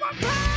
my power.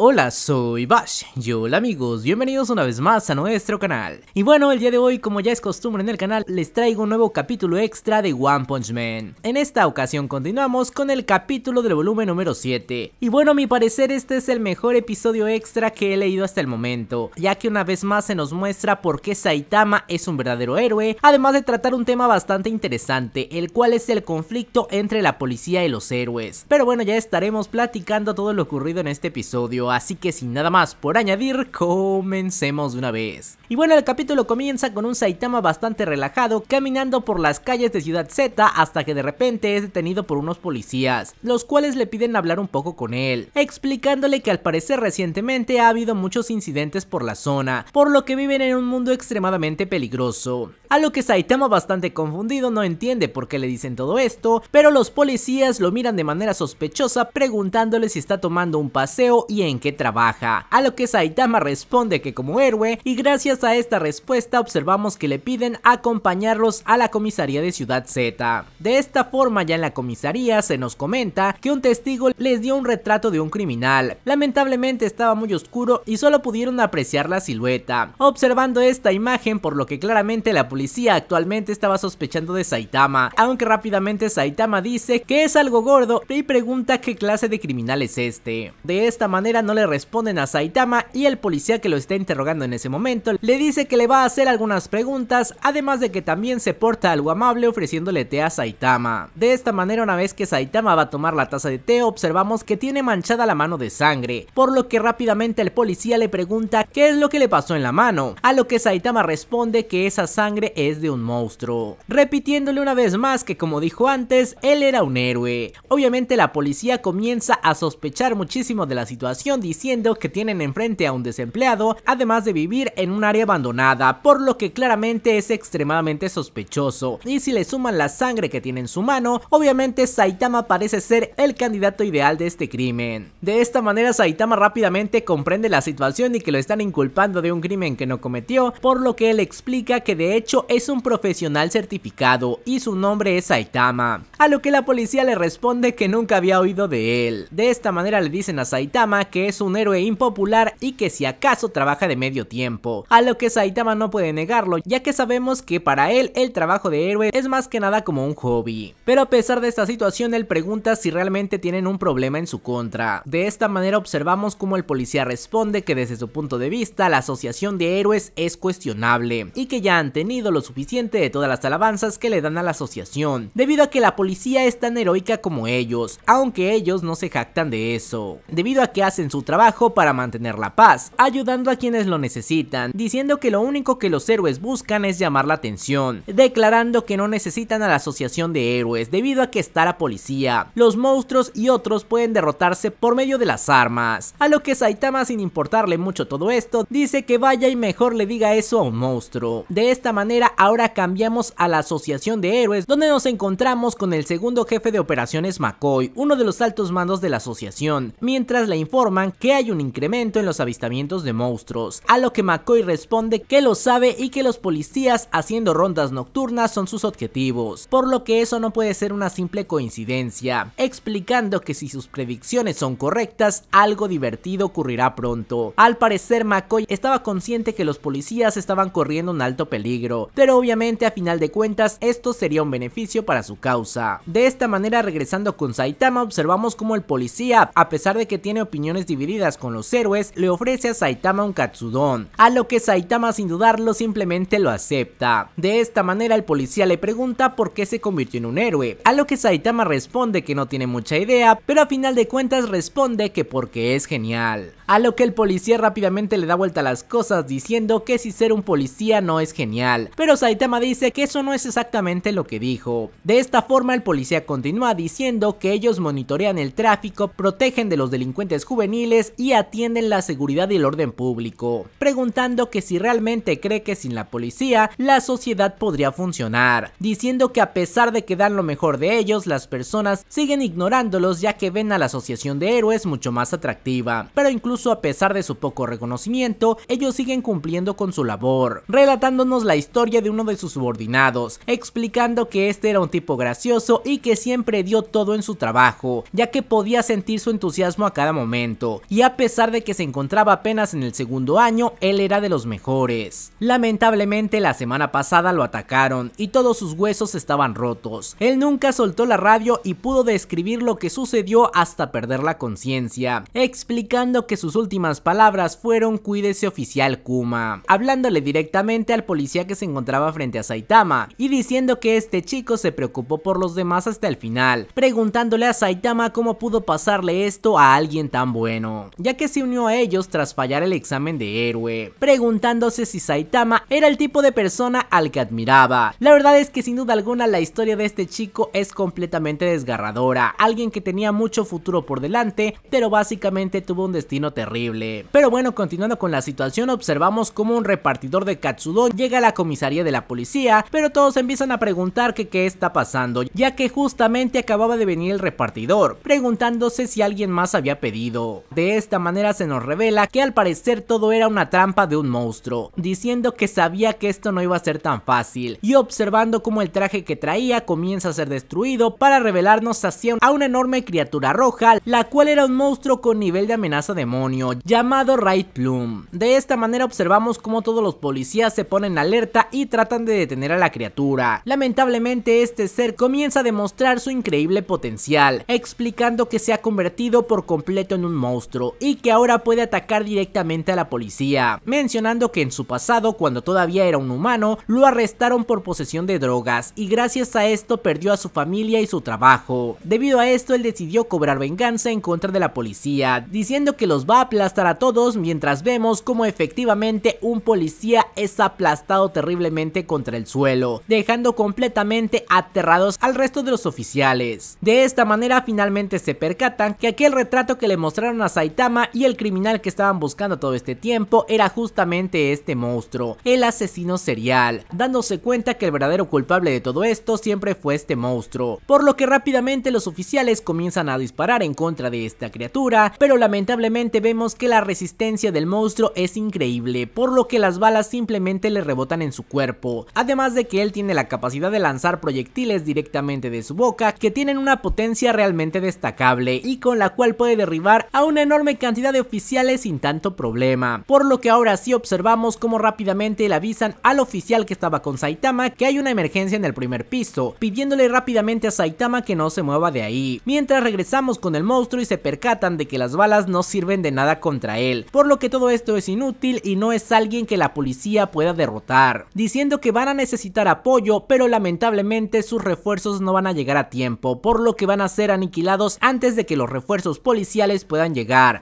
Hola, soy Bash y hola amigos, bienvenidos una vez más a nuestro canal. Y bueno, el día de hoy, como ya es costumbre en el canal, les traigo un nuevo capítulo extra de One Punch Man. En esta ocasión continuamos con el capítulo del volumen número 7. Y bueno, a mi parecer este es el mejor episodio extra que he leído hasta el momento, ya que una vez más se nos muestra por qué Saitama es un verdadero héroe, además de tratar un tema bastante interesante, el cual es el conflicto entre la policía y los héroes. Pero bueno, ya estaremos platicando todo lo ocurrido en este episodio así que sin nada más por añadir, comencemos de una vez. Y bueno, el capítulo comienza con un Saitama bastante relajado caminando por las calles de Ciudad Z hasta que de repente es detenido por unos policías, los cuales le piden hablar un poco con él, explicándole que al parecer recientemente ha habido muchos incidentes por la zona, por lo que viven en un mundo extremadamente peligroso. A lo que Saitama bastante confundido no entiende por qué le dicen todo esto, pero los policías lo miran de manera sospechosa preguntándole si está tomando un paseo y en que trabaja, a lo que Saitama responde que como héroe y gracias a esta respuesta observamos que le piden acompañarlos a la comisaría de Ciudad Z. De esta forma ya en la comisaría se nos comenta que un testigo les dio un retrato de un criminal, lamentablemente estaba muy oscuro y solo pudieron apreciar la silueta, observando esta imagen por lo que claramente la policía actualmente estaba sospechando de Saitama, aunque rápidamente Saitama dice que es algo gordo y pregunta qué clase de criminal es este. De esta manera no le responden a Saitama y el policía que lo está interrogando en ese momento le dice que le va a hacer algunas preguntas, además de que también se porta algo amable ofreciéndole té a Saitama. De esta manera una vez que Saitama va a tomar la taza de té observamos que tiene manchada la mano de sangre, por lo que rápidamente el policía le pregunta qué es lo que le pasó en la mano, a lo que Saitama responde que esa sangre es de un monstruo, repitiéndole una vez más que como dijo antes, él era un héroe. Obviamente la policía comienza a sospechar muchísimo de la situación diciendo que tienen enfrente a un desempleado, además de vivir en un área abandonada, por lo que claramente es extremadamente sospechoso. Y si le suman la sangre que tiene en su mano, obviamente Saitama parece ser el candidato ideal de este crimen. De esta manera Saitama rápidamente comprende la situación y que lo están inculpando de un crimen que no cometió, por lo que él explica que de hecho es un profesional certificado y su nombre es Saitama. A lo que la policía le responde que nunca había oído de él. De esta manera le dicen a Saitama que es un héroe impopular y que si acaso trabaja de medio tiempo, a lo que Saitama no puede negarlo, ya que sabemos que para él el trabajo de héroe es más que nada como un hobby. Pero a pesar de esta situación, él pregunta si realmente tienen un problema en su contra. De esta manera observamos cómo el policía responde que desde su punto de vista la asociación de héroes es cuestionable y que ya han tenido lo suficiente de todas las alabanzas que le dan a la asociación, debido a que la policía es tan heroica como ellos, aunque ellos no se jactan de eso, debido a que hacen su trabajo para mantener la paz, ayudando a quienes lo necesitan, diciendo que lo único que los héroes buscan es llamar la atención, declarando que no necesitan a la asociación de héroes debido a que está la policía, los monstruos y otros pueden derrotarse por medio de las armas, a lo que Saitama sin importarle mucho todo esto, dice que vaya y mejor le diga eso a un monstruo. De esta manera ahora cambiamos a la asociación de héroes donde nos encontramos con el segundo jefe de operaciones McCoy, uno de los altos mandos de la asociación, mientras le informa que hay un incremento en los avistamientos de monstruos, a lo que McCoy responde que lo sabe y que los policías haciendo rondas nocturnas son sus objetivos, por lo que eso no puede ser una simple coincidencia, explicando que si sus predicciones son correctas, algo divertido ocurrirá pronto. Al parecer McCoy estaba consciente que los policías estaban corriendo un alto peligro, pero obviamente a final de cuentas esto sería un beneficio para su causa. De esta manera regresando con Saitama observamos como el policía, a pesar de que tiene opiniones divididas con los héroes le ofrece a Saitama un Katsudon, a lo que Saitama sin dudarlo simplemente lo acepta. De esta manera el policía le pregunta por qué se convirtió en un héroe, a lo que Saitama responde que no tiene mucha idea, pero a final de cuentas responde que porque es genial. A lo que el policía rápidamente le da vuelta a las cosas diciendo que si ser un policía no es genial, pero Saitama dice que eso no es exactamente lo que dijo. De esta forma el policía continúa diciendo que ellos monitorean el tráfico, protegen de los delincuentes juveniles y atienden la seguridad y el orden público, preguntando que si realmente cree que sin la policía la sociedad podría funcionar, diciendo que a pesar de que dan lo mejor de ellos, las personas siguen ignorándolos ya que ven a la asociación de héroes mucho más atractiva, pero incluso a pesar de su poco reconocimiento, ellos siguen cumpliendo con su labor, relatándonos la historia de uno de sus subordinados, explicando que este era un tipo gracioso y que siempre dio todo en su trabajo, ya que podía sentir su entusiasmo a cada momento y a pesar de que se encontraba apenas en el segundo año, él era de los mejores. Lamentablemente la semana pasada lo atacaron y todos sus huesos estaban rotos. Él nunca soltó la radio y pudo describir lo que sucedió hasta perder la conciencia, explicando que sus últimas palabras fueron cuídese oficial Kuma, hablándole directamente al policía que se encontraba frente a Saitama y diciendo que este chico se preocupó por los demás hasta el final, preguntándole a Saitama cómo pudo pasarle esto a alguien tan bueno ya que se unió a ellos tras fallar el examen de héroe, preguntándose si Saitama era el tipo de persona al que admiraba. La verdad es que sin duda alguna la historia de este chico es completamente desgarradora, alguien que tenía mucho futuro por delante, pero básicamente tuvo un destino terrible. Pero bueno, continuando con la situación, observamos cómo un repartidor de Katsudon llega a la comisaría de la policía, pero todos empiezan a preguntar que qué está pasando, ya que justamente acababa de venir el repartidor, preguntándose si alguien más había pedido. De esta manera se nos revela que al parecer todo era una trampa de un monstruo, diciendo que sabía que esto no iba a ser tan fácil, y observando cómo el traje que traía comienza a ser destruido para revelarnos hacia a una enorme criatura roja, la cual era un monstruo con nivel de amenaza demonio, llamado Right Plume. De esta manera observamos cómo todos los policías se ponen alerta y tratan de detener a la criatura. Lamentablemente este ser comienza a demostrar su increíble potencial, explicando que se ha convertido por completo en un monstruo y que ahora puede atacar directamente a la policía, mencionando que en su pasado, cuando todavía era un humano, lo arrestaron por posesión de drogas y gracias a esto perdió a su familia y su trabajo. Debido a esto, él decidió cobrar venganza en contra de la policía, diciendo que los va a aplastar a todos mientras vemos cómo efectivamente un policía es aplastado terriblemente contra el suelo, dejando completamente aterrados al resto de los oficiales. De esta manera finalmente se percatan que aquel retrato que le mostraron a Saitama y el criminal que estaban buscando todo este tiempo era justamente este monstruo, el asesino serial, dándose cuenta que el verdadero culpable de todo esto siempre fue este monstruo, por lo que rápidamente los oficiales comienzan a disparar en contra de esta criatura, pero lamentablemente vemos que la resistencia del monstruo es increíble, por lo que las balas simplemente le rebotan en su cuerpo, además de que él tiene la capacidad de lanzar proyectiles directamente de su boca que tienen una potencia realmente destacable y con la cual puede derribar a una enorme cantidad de oficiales sin tanto problema. Por lo que ahora sí observamos cómo rápidamente le avisan al oficial que estaba con Saitama que hay una emergencia en el primer piso, pidiéndole rápidamente a Saitama que no se mueva de ahí. Mientras regresamos con el monstruo y se percatan de que las balas no sirven de nada contra él, por lo que todo esto es inútil y no es alguien que la policía pueda derrotar, diciendo que van a necesitar apoyo, pero lamentablemente sus refuerzos no van a llegar a tiempo, por lo que van a ser aniquilados antes de que los refuerzos policiales puedan llegar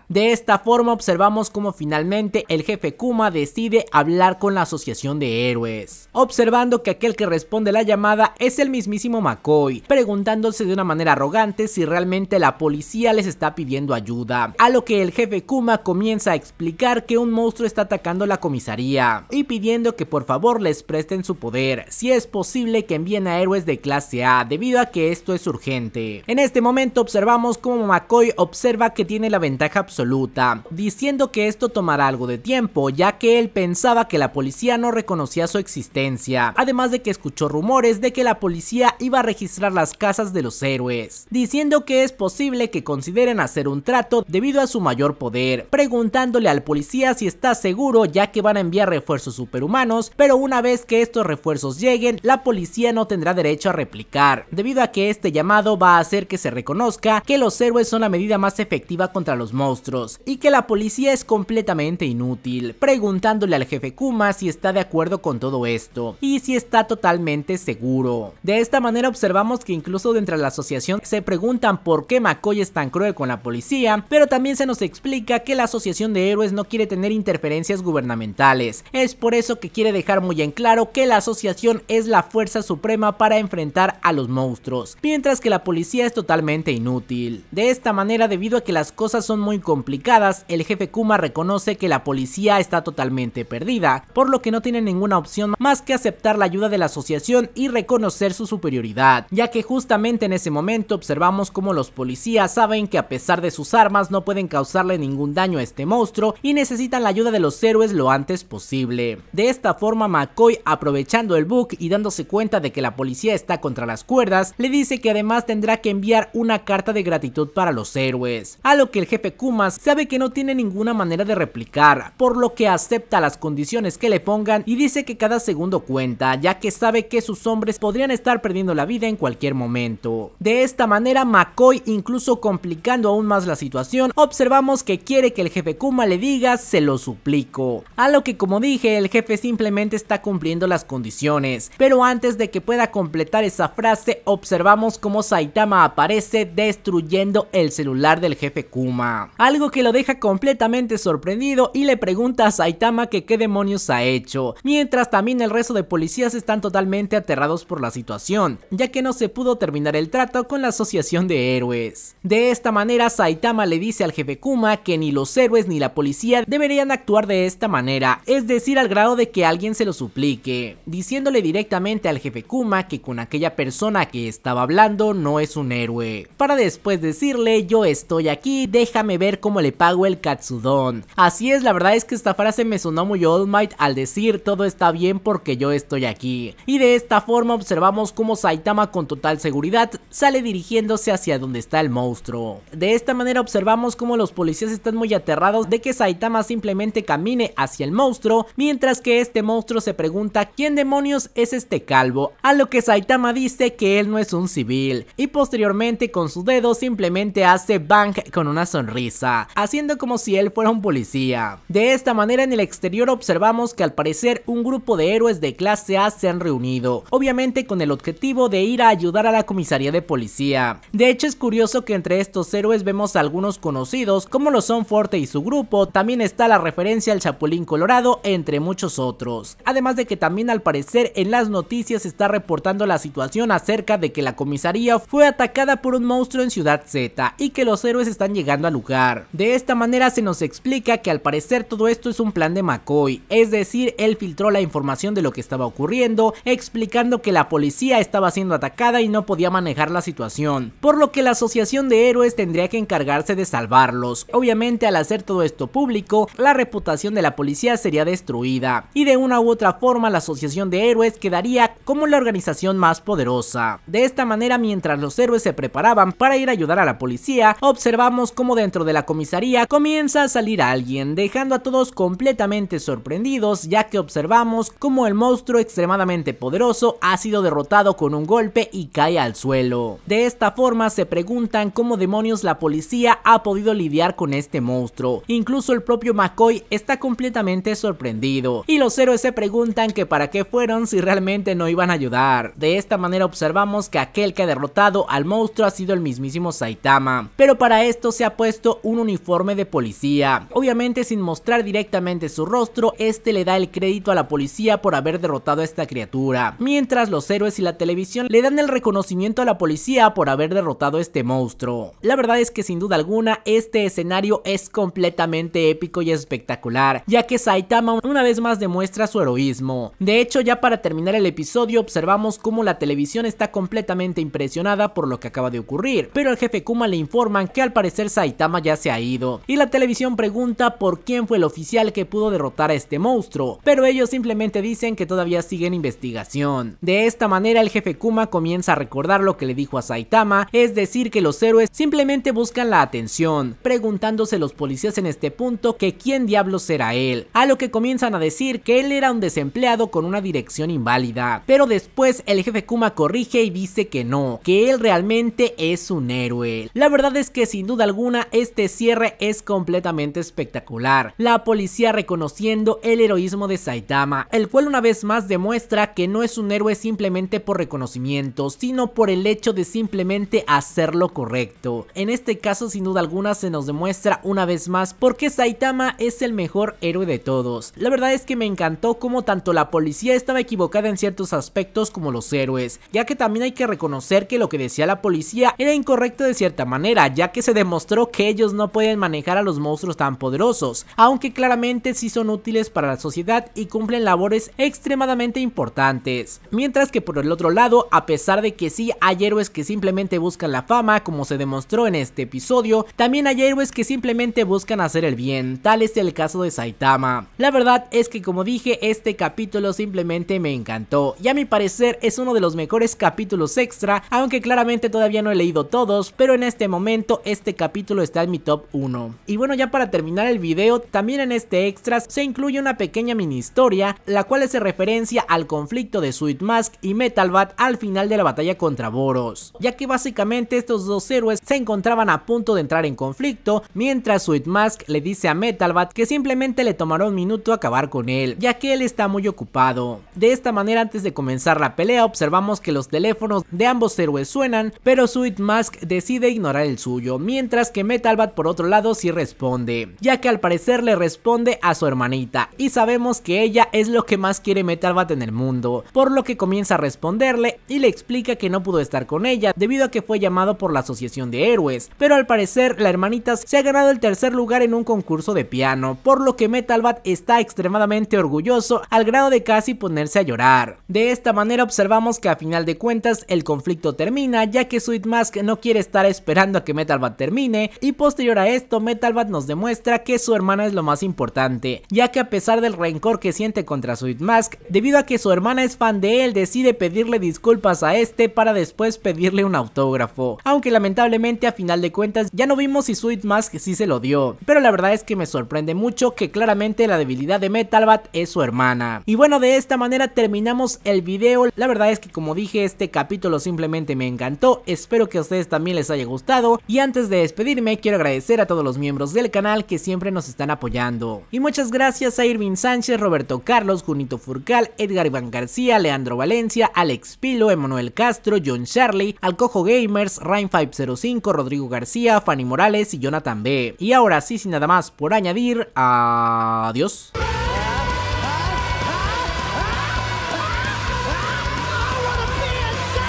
de esta forma observamos cómo finalmente el jefe Kuma decide hablar con la asociación de héroes, observando que aquel que responde la llamada es el mismísimo McCoy, preguntándose de una manera arrogante si realmente la policía les está pidiendo ayuda, a lo que el jefe Kuma comienza a explicar que un monstruo está atacando la comisaría y pidiendo que por favor les presten su poder, si es posible que envíen a héroes de clase A debido a que esto es urgente. En este momento observamos cómo McCoy observa que tiene la ventaja absoluta, diciendo que esto tomará algo de tiempo, ya que él pensaba que la policía no reconocía su existencia, además de que escuchó rumores de que la policía iba a registrar las casas de los héroes, diciendo que es posible que consideren hacer un trato debido a su mayor poder, preguntándole al policía si está seguro ya que van a enviar refuerzos superhumanos, pero una vez que estos refuerzos lleguen, la policía no tendrá derecho a replicar, debido a que este llamado va a hacer que se reconozca que los héroes son la medida más efectiva contra los monstruos y que la policía es completamente inútil, preguntándole al jefe Kuma si está de acuerdo con todo esto y si está totalmente seguro. De esta manera observamos que incluso dentro de la asociación se preguntan por qué McCoy es tan cruel con la policía, pero también se nos explica que la asociación de héroes no quiere tener interferencias gubernamentales. Es por eso que quiere dejar muy en claro que la asociación es la fuerza suprema para enfrentar a los monstruos, mientras que la policía es totalmente inútil. De esta manera, debido a que las cosas son muy complicadas, el jefe Kuma reconoce que la policía está totalmente perdida, por lo que no tiene ninguna opción más que aceptar la ayuda de la asociación y reconocer su superioridad, ya que justamente en ese momento observamos como los policías saben que a pesar de sus armas no pueden causarle ningún daño a este monstruo y necesitan la ayuda de los héroes lo antes posible. De esta forma McCoy aprovechando el book y dándose cuenta de que la policía está contra las cuerdas, le dice que además tendrá que enviar una carta de gratitud para los héroes, a lo que el jefe jefe Kumas sabe que no tiene ninguna manera de replicar, por lo que acepta las condiciones que le pongan y dice que cada segundo cuenta, ya que sabe que sus hombres podrían estar perdiendo la vida en cualquier momento. De esta manera, McCoy, incluso complicando aún más la situación, observamos que quiere que el jefe Kuma le diga se lo suplico. A lo que como dije, el jefe simplemente está cumpliendo las condiciones, pero antes de que pueda completar esa frase, observamos cómo Saitama aparece destruyendo el celular del jefe Kuma. Algo que lo deja completamente sorprendido y le pregunta a Saitama que qué demonios ha hecho. Mientras también el resto de policías están totalmente aterrados por la situación, ya que no se pudo terminar el trato con la asociación de héroes. De esta manera Saitama le dice al jefe Kuma que ni los héroes ni la policía deberían actuar de esta manera, es decir al grado de que alguien se lo suplique, diciéndole directamente al jefe Kuma que con aquella persona que estaba hablando no es un héroe, para después decirle yo estoy aquí, déjame ver cómo le pago el katsudon. Así es, la verdad es que esta frase me sonó muy old Might al decir todo está bien porque yo estoy aquí. Y de esta forma observamos cómo Saitama con total seguridad sale dirigiéndose hacia donde está el monstruo. De esta manera observamos cómo los policías están muy aterrados de que Saitama simplemente camine hacia el monstruo, mientras que este monstruo se pregunta quién demonios es este calvo, a lo que Saitama dice que él no es un civil, y posteriormente con su dedo simplemente hace bang con una sonrisa, haciendo como si él fuera un policía. De esta manera en el exterior observamos que al parecer un grupo de héroes de clase A se han reunido, obviamente con el objetivo de ir a ayudar a la comisaría de policía. De hecho es curioso que entre estos héroes vemos algunos conocidos como lo son Forte y su grupo, también está la referencia al Chapulín Colorado entre muchos otros. Además de que también al parecer en las noticias se está reportando la situación acerca de que la comisaría fue atacada por un monstruo en Ciudad Z y que los héroes están llegando lugar. De esta manera se nos explica que al parecer todo esto es un plan de McCoy, es decir, él filtró la información de lo que estaba ocurriendo, explicando que la policía estaba siendo atacada y no podía manejar la situación, por lo que la asociación de héroes tendría que encargarse de salvarlos. Obviamente al hacer todo esto público, la reputación de la policía sería destruida, y de una u otra forma la asociación de héroes quedaría como la organización más poderosa. De esta manera, mientras los héroes se preparaban para ir a ayudar a la policía, observamos cómo dentro de la comisaría comienza a salir alguien, dejando a todos completamente sorprendidos ya que observamos como el monstruo extremadamente poderoso ha sido derrotado con un golpe y cae al suelo. De esta forma se preguntan cómo demonios la policía ha podido lidiar con este monstruo. Incluso el propio McCoy está completamente sorprendido y los héroes se preguntan que para qué fueron si realmente no iban a ayudar. De esta manera observamos que aquel que ha derrotado al monstruo ha sido el mismísimo Saitama, pero para esto se ha esto un uniforme de policía. Obviamente sin mostrar directamente su rostro, este le da el crédito a la policía por haber derrotado a esta criatura, mientras los héroes y la televisión le dan el reconocimiento a la policía por haber derrotado a este monstruo. La verdad es que sin duda alguna este escenario es completamente épico y espectacular, ya que Saitama una vez más demuestra su heroísmo. De hecho ya para terminar el episodio observamos cómo la televisión está completamente impresionada por lo que acaba de ocurrir, pero al jefe Kuma le informan que al parecer Saitama Saitama ya se ha ido y la televisión pregunta por quién fue el oficial que pudo derrotar a este monstruo, pero ellos simplemente dicen que todavía siguen investigación. De esta manera el jefe Kuma comienza a recordar lo que le dijo a Saitama, es decir que los héroes simplemente buscan la atención, preguntándose los policías en este punto que quién diablos era él, a lo que comienzan a decir que él era un desempleado con una dirección inválida, pero después el jefe Kuma corrige y dice que no, que él realmente es un héroe. La verdad es que sin duda alguna este cierre es completamente espectacular. La policía reconociendo el heroísmo de Saitama, el cual una vez más demuestra que no es un héroe simplemente por reconocimiento, sino por el hecho de simplemente hacer lo correcto. En este caso sin duda alguna se nos demuestra una vez más por qué Saitama es el mejor héroe de todos. La verdad es que me encantó cómo tanto la policía estaba equivocada en ciertos aspectos como los héroes, ya que también hay que reconocer que lo que decía la policía era incorrecto de cierta manera, ya que se demostró que ellos no pueden manejar a los monstruos tan poderosos, aunque claramente sí son útiles para la sociedad y cumplen labores extremadamente importantes. Mientras que por el otro lado, a pesar de que sí hay héroes que simplemente buscan la fama, como se demostró en este episodio, también hay héroes que simplemente buscan hacer el bien, tal es el caso de Saitama. La verdad es que como dije, este capítulo simplemente me encantó y a mi parecer es uno de los mejores capítulos extra, aunque claramente todavía no he leído todos, pero en este momento este capítulo está en mi top 1. Y bueno, ya para terminar el video, también en este extras se incluye una pequeña mini historia, la cual hace referencia al conflicto de Sweet Mask y Metalbat al final de la batalla contra Boros, ya que básicamente estos dos héroes se encontraban a punto de entrar en conflicto, mientras Sweet Mask le dice a Metalbat que simplemente le tomará un minuto acabar con él, ya que él está muy ocupado. De esta manera, antes de comenzar la pelea, observamos que los teléfonos de ambos héroes suenan, pero Sweet Mask decide ignorar el suyo, mientras que Metalbat por otro lado sí responde, ya que al parecer le responde a su hermanita y sabemos que ella es lo que más quiere Metalbat en el mundo, por lo que comienza a responderle y le explica que no pudo estar con ella debido a que fue llamado por la Asociación de Héroes, pero al parecer la hermanita se ha ganado el tercer lugar en un concurso de piano, por lo que Metalbat está extremadamente orgulloso al grado de casi ponerse a llorar. De esta manera observamos que a final de cuentas el conflicto termina ya que Sweet Mask no quiere estar esperando a que Metalbat termine y posterior a esto Metalbat nos demuestra que su hermana es lo más importante, ya que a pesar del rencor que siente contra Sweet Mask, debido a que su hermana es fan de él, decide pedirle disculpas a este para después pedirle un autógrafo, aunque lamentablemente a final de cuentas ya no vimos si Sweet Mask sí se lo dio, pero la verdad es que me sorprende mucho que claramente la debilidad de Metalbat es su hermana. Y bueno, de esta manera terminamos el video, la verdad es que como dije este capítulo simplemente me encantó, espero que a ustedes también les haya gustado y antes de despedirme quiero agradecer a todos los miembros del canal que siempre nos están apoyando. Y muchas gracias a Irving Sánchez, Roberto Carlos, Junito Furcal, Edgar Iván García, Leandro Valencia, Alex Pilo, Emanuel Castro, John Charlie, Alcojo Gamers, Rain505, Rodrigo García, Fanny Morales y Jonathan B. Y ahora sí, sin nada más por añadir, adiós.